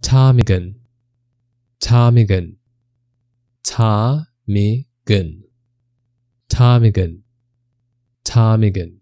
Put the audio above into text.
자미근 자미근 자미근 자미근 자미근